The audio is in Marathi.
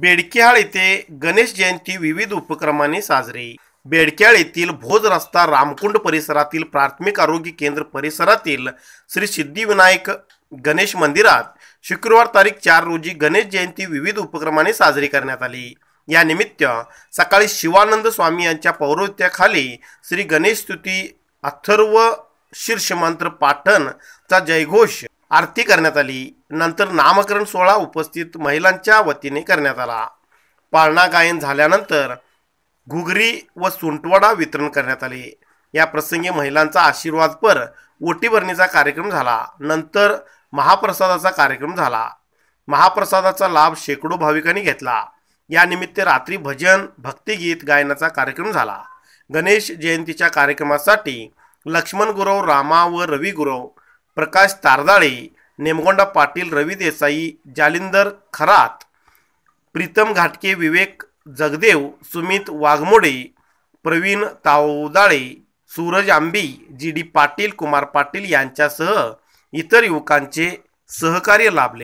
बेडक्याळ येथे गणेश जयंती विविध उपक्रमाने साजरी बेडक्याळ येथील भोज रस्ता रामकुंड परिसरातील प्राथमिक आरोग्य केंद्र परिसरातील श्री सिद्धिविनायक गणेश मंदिरात शुक्रवार तारीख चार रोजी गणेश जयंती विविध उपक्रमाने साजरी करण्यात आली या निमित्त सकाळी शिवानंद स्वामी यांच्या पौरोहित्याखाली श्री गणेश स्तुती अथर्व शीर्ष पाठन चा जयघोष आरती करण्यात आली नंतर नामकरण सोहळा उपस्थित महिलांच्या वतीने करण्यात आला पाळणा गायन झाल्यानंतर घुगरी व सुंटवाडा वितरण करण्यात आले या प्रसंगी महिलांचा आशीर्वादपर ओटीभरणीचा कार्यक्रम झाला नंतर महाप्रसादाचा कार्यक्रम झाला महाप्रसादाचा लाभ शेकडो भाविकांनी घेतला यानिमित्त रात्री भजन भक्तिगीत गायनाचा कार्यक्रम झाला गणेश जयंतीच्या कार्यक्रमासाठी लक्ष्मण गुरव रामा व रवी गुरव प्रकाश तारदाळे नेमगोंडा पाटील रवी देसाई जालिंदर खरात प्रीतम घाटके विवेक जगदेव सुमित वाघमोडे प्रवीण तावदाळे सूरज आंबी जी डी पाटील कुमार पाटील यांच्यासह इतर युवकांचे सहकार्य लाभले